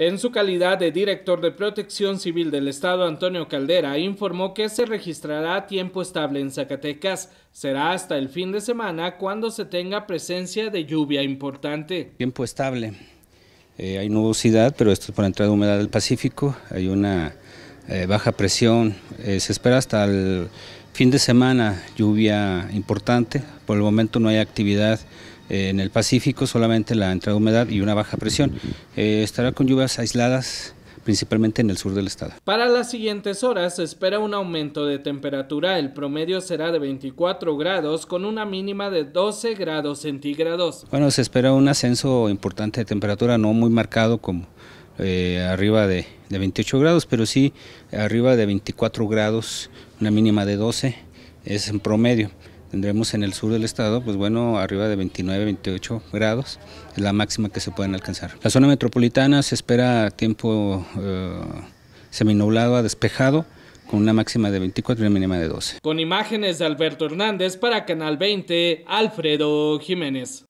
En su calidad de director de Protección Civil del Estado, Antonio Caldera informó que se registrará tiempo estable en Zacatecas. Será hasta el fin de semana cuando se tenga presencia de lluvia importante. Tiempo estable. Eh, hay nubosidad, pero esto es por entrada de humedad del Pacífico. Hay una eh, baja presión. Eh, se espera hasta el fin de semana lluvia importante. Por el momento no hay actividad en el Pacífico solamente la entrada de humedad y una baja presión. Eh, estará con lluvias aisladas principalmente en el sur del estado. Para las siguientes horas se espera un aumento de temperatura, el promedio será de 24 grados con una mínima de 12 grados centígrados. Bueno, se espera un ascenso importante de temperatura, no muy marcado como eh, arriba de, de 28 grados, pero sí arriba de 24 grados, una mínima de 12, es en promedio. Tendremos en el sur del estado, pues bueno, arriba de 29, 28 grados, es la máxima que se pueden alcanzar. La zona metropolitana se espera tiempo eh, seminublado a despejado, con una máxima de 24 y una mínima de 12. Con imágenes de Alberto Hernández para Canal 20, Alfredo Jiménez.